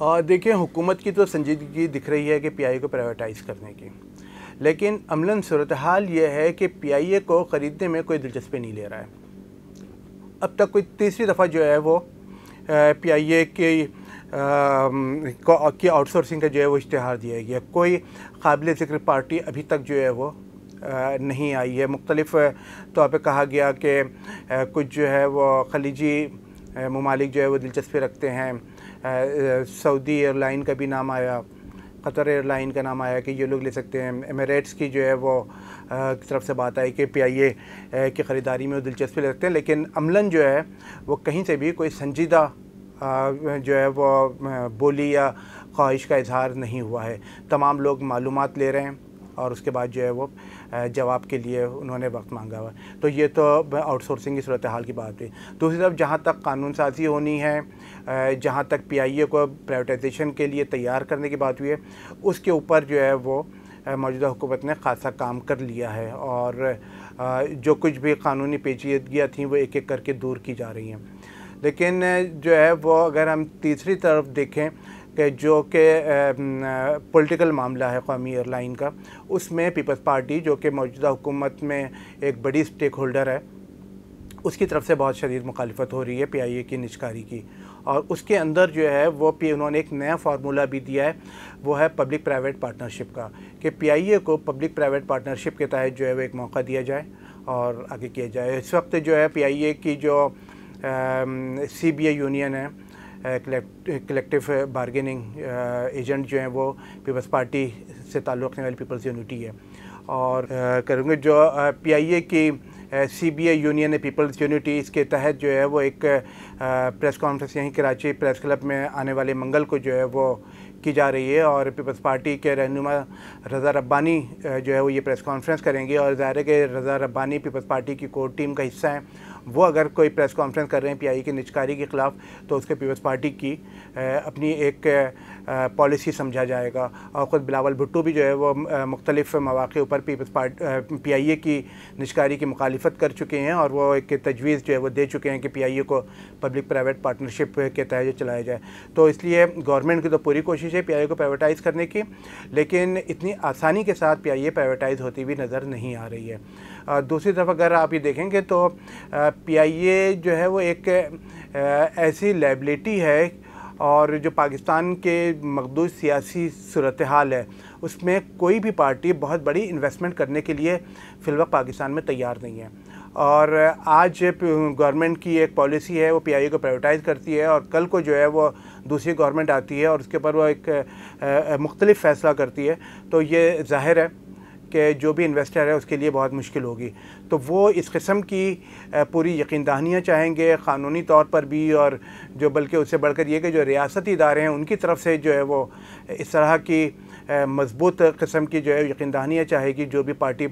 देखिए हुकूमत की तो संजीदगी दिख रही है कि पी को प्राइवेटाइज़ करने की लेकिन अमला सूरत हाल यह है कि पी को ख़रीदने में कोई दिलचस्पी नहीं ले रहा है अब तक कोई तीसरी दफ़ा जो है वो पी आई ए की की आउटसोर्सिंग का जो है वो इश्तहार दिया गया कोई काबिल जिक्र पार्टी अभी तक जो है वो नहीं आई है मुख्तलिफ तौर पर कहा गया कि कुछ जो है वो खलीजी ममालिक जो है वो दिलचस्पी रखते हैं सऊदी एयरलाइन का भी नाम आया कतर एयरलाइन का नाम आया कि ये लोग ले सकते हैं एमरेट्स की जो है वो की तरफ से बात आई कि पी आई ए की ख़रीदारी में वो दिलचस्पी रखते हैं लेकिन अमलन जो है वो कहीं से भी कोई संजीदा जो है वो बोली या ख्वाहिश का इजहार नहीं हुआ है तमाम लोग मालूम ले रहे हैं और उसके बाद जो है वो जवाब के लिए उन्होंने वक्त मांगा हुआ तो ये तो आउटसोर्सिंग की सूरत हाल की बात हुई दूसरी तरफ जहाँ तक कानून साजी होनी है जहाँ तक पी आई ए को प्राइवेटाइजेशन के लिए तैयार करने की बात हुई है उसके ऊपर जो है वो मौजूदा हुकूमत ने खासा काम कर लिया है और जो कुछ भी कानूनी पेचीदगियाँ थी वो एक एक करके दूर की जा रही हैं लेकिन जो है वो अगर हम तीसरी तरफ देखें कि जो कि पॉलिटिकल मामला है कौमी एयरलाइन का उसमें पीपल्स पार्टी जो कि मौजूदा हुकूमत में एक बड़ी स्टेक होल्डर है उसकी तरफ से बहुत शदीद मुखालफत हो रही है पी की निचकारी की और उसके अंदर जो है वो पी उन्होंने एक नया फार्मूला भी दिया है वो है पब्लिक प्राइवेट पार्टनरशिप का कि पी को पब्लिक प्राइवेट पार्टनरशिप के तहत जो है वो एक मौका दिया जाए और आगे किया जाए इस वक्त जो है पी की जो सी बी यूनियन है कलेक्टिव बारगेनिंग एजेंट जो हैं वो पीपल्स पार्टी से ताल्लुक़ रखने वाली पीपल्स यूनिटी है और करूँगे जो पी आई ए की आई यूनियन पीपल्स यूनिटी इसके तहत जो है वो एक प्रेस कॉन्फ्रेंस यहीं कराची प्रेस क्लब में आने वाले मंगल को जो है वो की जा रही है और पीपल्स पार्टी के रहनुमा रज़ा रब्बानी जो है वो ये प्रेस कॉन्फ्रेंस करेंगे और ज़ाहिर है कि रज़ा रब्बानी पीपल्स पार्टी की कोर टीम का हिस्सा है वो अगर कोई प्रेस कॉन्फ्रेंस कर रहे हैं पीआई e की निचकारी के ख़िलाफ़ तो उसके पीपल्स पार्टी की अपनी एक पॉलिसी समझा जाएगा और ख़ुद बिलावल भुट्टो भी जो है वो मुख्तलिफ़ मौाक़े ऊपर Peoples Party P I A की निचकारी की मुखालिफ मुखालफत कर चुके हैं और वो एक तजवीज़ जो है वो दे चुके हैं कि पी आई ए को पब्लिक प्राइवेट पार्टनरशिप के तहत चलाया जाए तो इसलिए गवर्नमेंट की तो पूरी कोशिश है पी आई e को प्राइवेटाइज़ करने की लेकिन इतनी आसानी के साथ पी आई ए प्राइवेटाइज़ होती हुई नज़र नहीं आ रही है दूसरी तरफ अगर आप ये देखेंगे तो पी आई ए जो है वो एक ऐसी लाइबिलिटी है और जो पाकिस्तान के मखदूज सियासी सूरत हाल है उसमें कोई भी पार्टी बहुत बड़ी इन्वेस्टमेंट करने के लिए फिलवक पाकिस्तान में तैयार नहीं है और आज गवर्नमेंट की एक पॉलिसी है वो पी को प्राइवेटाइज़ करती है और कल को जो है वो दूसरी गवर्नमेंट आती है और उसके ऊपर वो एक मुख्तलिफ फ़ैसला करती है तो ये जाहिर है कि जो भी इन्वेस्टर है उसके लिए बहुत मुश्किल होगी तो वो इस किस्म की पूरी यकीन दहानियाँ चाहेंगे क़ानूनी तौर पर भी और जो बल्कि उससे बढ़कर ये कि जो रियासती इदारे हैं उनकी तरफ से जो है वो इस तरह की मजबूत कस्म की जो है यकीन दहानियाँ चाहेगी जो भी पार्टी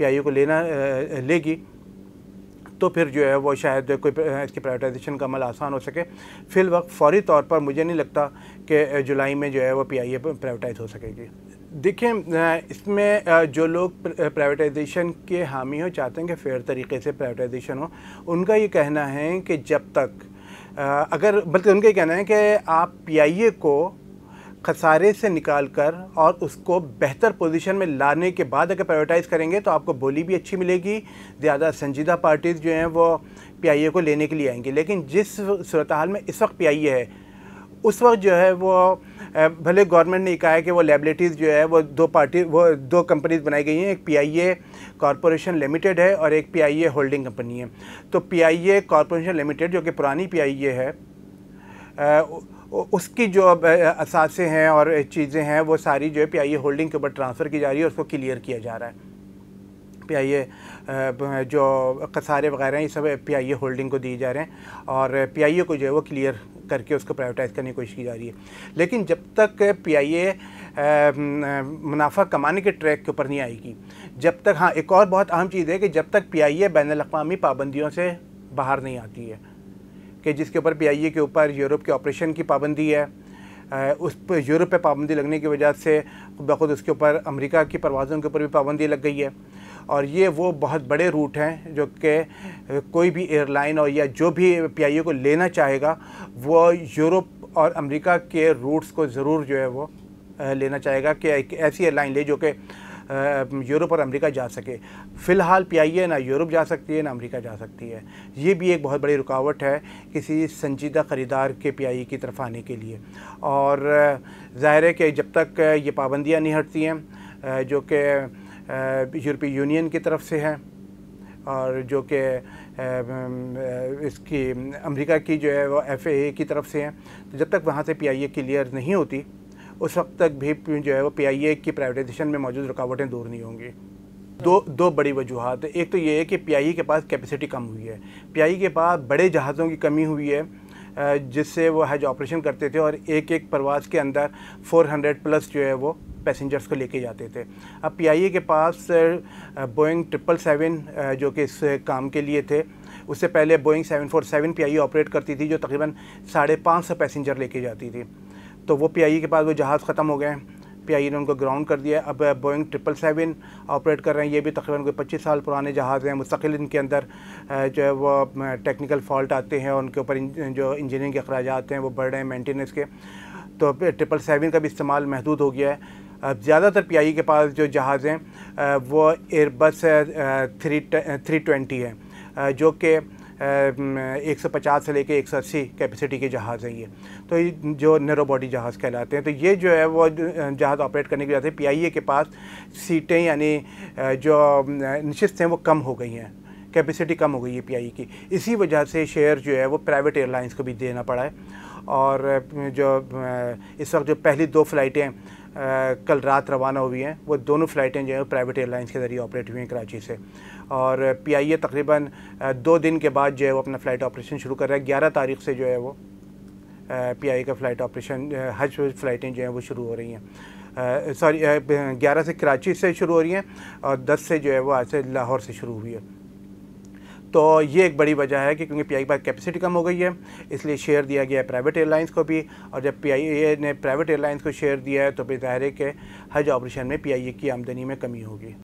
पी को लेना लेगी तो फिर जो है वो शायद कोई इसकी प्राइवेटाइजेशन का अमल आसान हो सके फिल वक्त फौरी तौर पर मुझे नहीं लगता कि जुलाई में जो है वो पी प्राइवेटाइज हो सकेगी देखिए इसमें जो लोग प्राइवेटाइजेशन के हामी हो चाहते हैं कि फेयर तरीके से प्राइवेटाइजेशन हो उनका ये कहना है कि जब तक अगर बल्कि उनका ये कहना है कि आप पीआईए को खसारे से निकाल कर और उसको बेहतर पोजीशन में लाने के बाद अगर प्राइवेटाइज़ करेंगे तो आपको बोली भी अच्छी मिलेगी ज़्यादा संजीदा पार्टीज़ जो हैं वो पीआईए को लेने के लिए आएंगी लेकिन जिस सूरत हाल में इस वक्त पीआईए है उस वक्त जो है वो भले गवर्नमेंट ने कहा है कि वो लेबलेटीज़ जो है वो दो पार्टी वो दो कंपनीज बनाई गई हैं एक P I A corporation limited है और एक P I A holding company है तो P I A corporation limited जो कि पुरानी पी आई ए है उसकी जो अब असासे हैं और चीज़ें हैं वो सारी जो है पी आई ए होल्डिंग के ऊपर ट्रांसफ़र की जा रही है उसको क्लियर किया जा रहा है पी आई ए जो कसारे वगैरह ये सब पी आई ए होल्डिंग को दिए जा रहे हैं और पी आई ए को जो है वो क्लियर करके उसको प्राइवेटाइज़ करने की कोशिश की जा रही है लेकिन जब तक पी आई ए मुनाफा कमाने के ट्रैक के ऊपर नहीं आएगी जब तक हाँ एक और बहुत अहम चीज़ है कि जब तक पी आई ए बैन अवी पाबंदियों से बाहर नहीं आती है कि जिसके ऊपर पी आई ए के ऊपर यूरोप के ऑपरेशन की पाबंदी है उस पर यूरोप पर पाबंदी लगने की वजह से बखुद उसके ऊपर अमेरिका की परवाज़ों के ऊपर भी पाबंदी लग गई है और ये वो बहुत बड़े रूट हैं जो कि कोई भी एयरलाइन और या जो भी पी को लेना चाहेगा वो यूरोप और अमेरिका के रूट्स को ज़रूर जो है वो लेना चाहेगा कि एक ऐसी एयरलाइन ले जो कि यूरोप और अमेरिका जा सके फ़िलहाल पी ना यूरोप जा सकती है ना अमेरिका जा सकती है ये भी एक बहुत बड़ी रुकावट है किसी संजीदा ख़रीदार के पी की तरफ आने के लिए और ज़ाहिर है कि जब तक ये पाबंदियाँ नहीं हटती हैं जो कि यूरोपीय यूनियन की तरफ से है और जो कि इसकी अमेरिका की जो है वो एफ की तरफ से है तो जब तक वहाँ से पी आई क्लियर नहीं होती उस वक्त तक भी जो है वो पी आई की प्राइवेटाइजेशन में मौजूद रुकावटें दूर नहीं होंगी दो दो बड़ी वजूहत एक तो ये है कि पी के पास कैपेसिटी कम हुई है पी के पास बड़े जहाज़ों की कमी हुई है जिससे वो हज ऑपरेशन करते थे और एक एक परवाज़ के अंदर 400 प्लस जो है वो पैसेंजर्स को लेके जाते थे अब पीआईए के पास बोइंग ट्रिपल सेवन जो कि इस काम के लिए थे उससे पहले Boeing seven four seven P operate करती थी जो तकरीबन साढ़े पाँच सौ पैसेंजर लेके जाती थी तो वो पी के पास वो जहाज़ ख़त्म हो गए पी ने उनको ग्राउंड कर दिया अब बोइंग ट्रिपल सेवन ऑपरेट कर रहे हैं ये भी तकरीबन कोई पच्चीस साल पुराने जहाज़ हैं मुस्तकिल इनके अंदर जो है वो टेक्निकल फॉल्ट आते हैं उनके ऊपर जो इंजीनियरिंग के अखराज हैं वो बढ़ रहे हैं मेंटेनेंस के तो ट्रिपल सेवन का भी इस्तेमाल महदूद हो गया है ज़्यादातर पी e के पास जो जहाज़ हैं वो एयरबस थ्री थ्री ट्वेंटी है जो कि एक सौ पचास से लेके एक सौ अस्सी कैपेसिटी के जहाज़ हैं ये तो जो नरो बॉडी जहाज़ कहलाते हैं तो ये जो है वो जहाज़ ऑपरेट करने के लिए पी पीआईए e के पास सीटें यानी जो नशस्त हैं वो कम हो गई हैं कैपेसिटी कम हो गई है पीआई e की इसी वजह से शेयर जो है वो प्राइवेट एयरलाइंस को भी देना पड़ा है और जो इस वक्त जो पहली दो फ्लाइटें कल रात रवाना हुई हैं वो दोनों फ़्लाइटें जो हैं प्राइवेट एयरलाइंस के ज़रिए ऑपरेट हुई हैं कराची से और पी आई ए तकरीबन दो दिन के बाद जो है वो अपना फ़्लाइट ऑपरेशन शुरू कर रहा है ग्यारह तारीख से जो है वो पी आई का फ़्लाइट ऑपरेशन हज फ़्लाइटें जो हैं वो शुरू हो रही हैं सॉरी ग्यारह से कराची से शुरू हो रही हैं और दस से जो है वो आज से लाहौर से शुरू हुई है तो ये एक बड़ी वजह है कि क्योंकि पी आई कैपेसिटी कम हो गई है इसलिए शेयर दिया गया है प्राइवेट एयरलाइंस को भी और जब पी ने प्राइवेट एयरलाइंस को शेयर दिया है तो फिर ज़ाहिर है कि हज ऑपरेशन में पी की आमदनी में कमी होगी